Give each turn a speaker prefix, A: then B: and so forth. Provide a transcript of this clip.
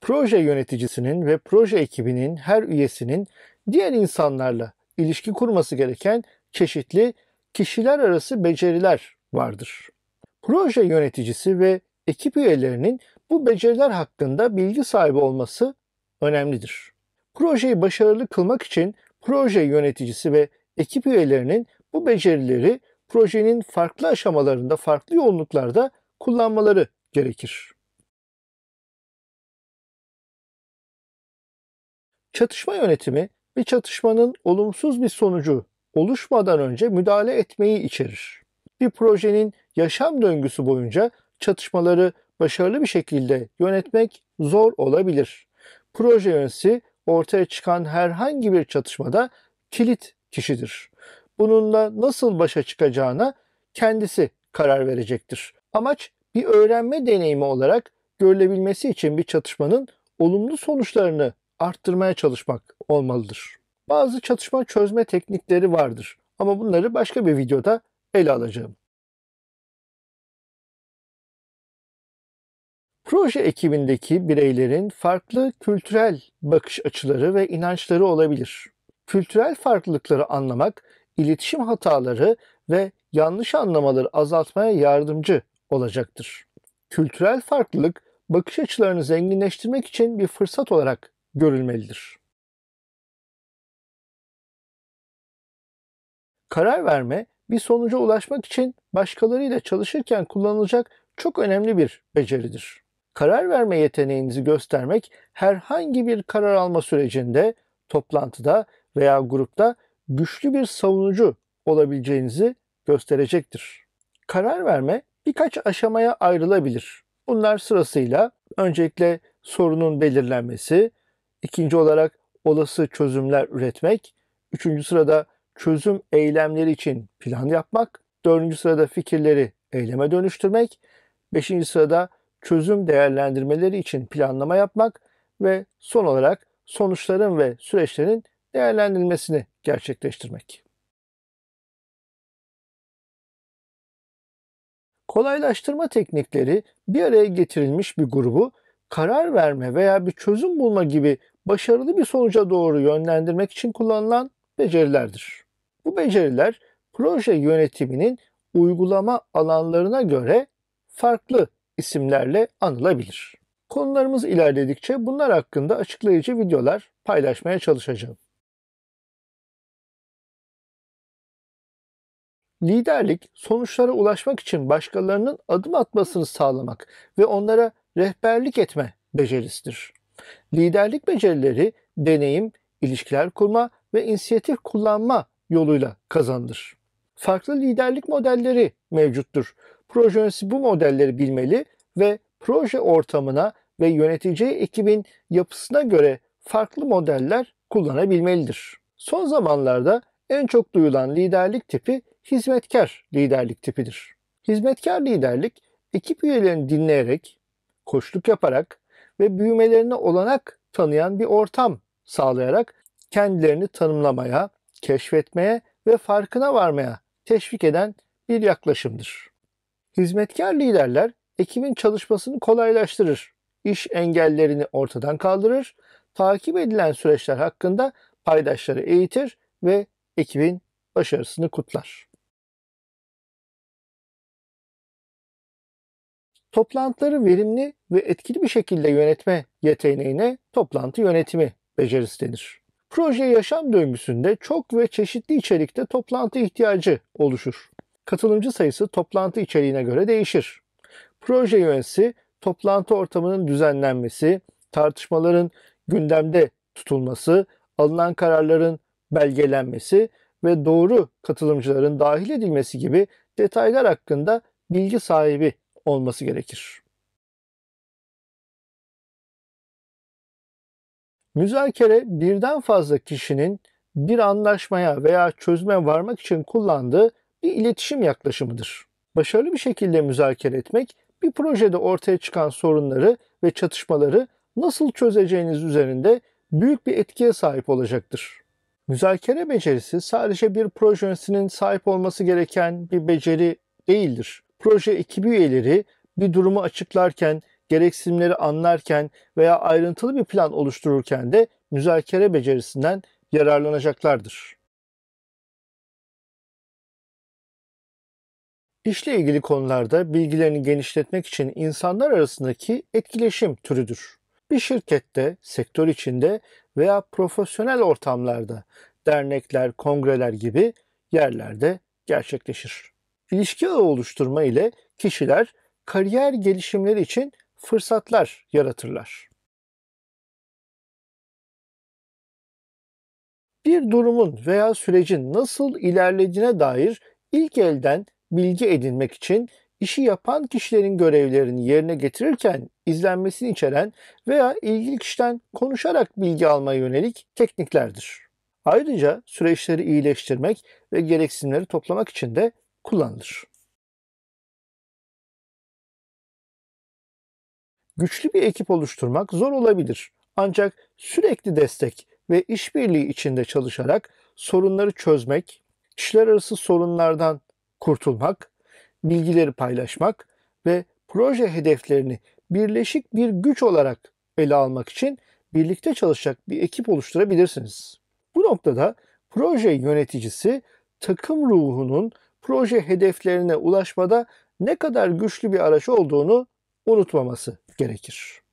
A: proje yöneticisinin ve proje ekibinin her üyesinin diğer insanlarla ilişki kurması gereken çeşitli kişiler arası beceriler vardır. Proje yöneticisi ve ekip üyelerinin bu beceriler hakkında bilgi sahibi olması önemlidir. Projeyi başarılı kılmak için proje yöneticisi ve ekip üyelerinin bu becerileri projenin farklı aşamalarında, farklı yoğunluklarda kullanmaları gerekir. çatışma yönetimi bir çatışmanın olumsuz bir sonucu oluşmadan önce müdahale etmeyi içerir. Bir projenin yaşam döngüsü boyunca çatışmaları başarılı bir şekilde yönetmek zor olabilir. Proje yöneticisi ortaya çıkan herhangi bir çatışmada kilit kişidir. Bununla nasıl başa çıkacağına kendisi karar verecektir. Amaç bir öğrenme deneyimi olarak görülebilmesi için bir çatışmanın olumlu sonuçlarını arttırmaya çalışmak olmalıdır. Bazı çatışma çözme teknikleri vardır ama bunları başka bir videoda ele alacağım. Proje ekibindeki bireylerin farklı kültürel bakış açıları ve inançları olabilir. Kültürel farklılıkları anlamak, iletişim hataları ve yanlış anlamaları azaltmaya yardımcı olacaktır. Kültürel farklılık, bakış açılarını zenginleştirmek için bir fırsat olarak görülmelidir. Karar verme bir sonuca ulaşmak için başkalarıyla çalışırken kullanılacak çok önemli bir beceridir. Karar verme yeteneğinizi göstermek herhangi bir karar alma sürecinde, toplantıda veya grupta güçlü bir savunucu olabileceğinizi gösterecektir. Karar verme birkaç aşamaya ayrılabilir. Bunlar sırasıyla öncelikle sorunun belirlenmesi, İkinci olarak olası çözümler üretmek. Üçüncü sırada çözüm eylemleri için plan yapmak. Dördüncü sırada fikirleri eyleme dönüştürmek. Beşinci sırada çözüm değerlendirmeleri için planlama yapmak ve son olarak sonuçların ve süreçlerin değerlendirilmesini gerçekleştirmek. Kolaylaştırma teknikleri bir araya getirilmiş bir grubu karar verme veya bir çözüm bulma gibi başarılı bir sonuca doğru yönlendirmek için kullanılan becerilerdir. Bu beceriler proje yönetiminin uygulama alanlarına göre farklı isimlerle anılabilir. Konularımız ilerledikçe bunlar hakkında açıklayıcı videolar paylaşmaya çalışacağım. Liderlik, sonuçlara ulaşmak için başkalarının adım atmasını sağlamak ve onlara rehberlik etme becerisidir. Liderlik becerileri deneyim, ilişkiler kurma ve inisiyatif kullanma yoluyla kazanılır. Farklı liderlik modelleri mevcuttur. Proje yöneticisi bu modelleri bilmeli ve proje ortamına ve yöneteceği ekibin yapısına göre farklı modeller kullanabilmelidir. Son zamanlarda en çok duyulan liderlik tipi hizmetkar liderlik tipidir. Hizmetkar liderlik ekip üyelerini dinleyerek koşluk yaparak ve büyümelerine olanak tanıyan bir ortam sağlayarak kendilerini tanımlamaya, keşfetmeye ve farkına varmaya teşvik eden bir yaklaşımdır. Hizmetkar liderler ekibin çalışmasını kolaylaştırır, iş engellerini ortadan kaldırır, takip edilen süreçler hakkında paydaşları eğitir ve ekibin başarısını kutlar. Toplantıları verimli ve etkili bir şekilde yönetme yeteneğine toplantı yönetimi becerisi denir. Proje yaşam döngüsünde çok ve çeşitli içerikte toplantı ihtiyacı oluşur. Katılımcı sayısı toplantı içeriğine göre değişir. Proje yönetisi toplantı ortamının düzenlenmesi, tartışmaların gündemde tutulması, alınan kararların belgelenmesi ve doğru katılımcıların dahil edilmesi gibi detaylar hakkında bilgi sahibi olması gerekir. Müzakere birden fazla kişinin bir anlaşmaya veya çözüme varmak için kullandığı bir iletişim yaklaşımıdır. Başarılı bir şekilde müzakere etmek, bir projede ortaya çıkan sorunları ve çatışmaları nasıl çözeceğiniz üzerinde büyük bir etkiye sahip olacaktır. Müzakere becerisi sadece bir projesinin sahip olması gereken bir beceri değildir proje ekibi üyeleri bir durumu açıklarken, gereksinimleri anlarken veya ayrıntılı bir plan oluştururken de müzakere becerisinden yararlanacaklardır. İşle ilgili konularda bilgilerini genişletmek için insanlar arasındaki etkileşim türüdür. Bir şirkette, sektör içinde veya profesyonel ortamlarda, dernekler, kongreler gibi yerlerde gerçekleşir. İlişki oluşturma ile kişiler kariyer gelişimleri için fırsatlar yaratırlar. Bir durumun veya sürecin nasıl ilerlediğine dair ilk elden bilgi edinmek için işi yapan kişilerin görevlerini yerine getirirken izlenmesini içeren veya ilgili kişiden konuşarak bilgi almaya yönelik tekniklerdir. Ayrıca süreçleri iyileştirmek ve gereksinimleri toplamak için de kullanılır. Güçlü bir ekip oluşturmak zor olabilir. Ancak sürekli destek ve işbirliği içinde çalışarak sorunları çözmek, kişiler arası sorunlardan kurtulmak, bilgileri paylaşmak ve proje hedeflerini birleşik bir güç olarak ele almak için birlikte çalışacak bir ekip oluşturabilirsiniz. Bu noktada proje yöneticisi takım ruhunun proje hedeflerine ulaşmada ne kadar güçlü bir araç olduğunu unutmaması gerekir.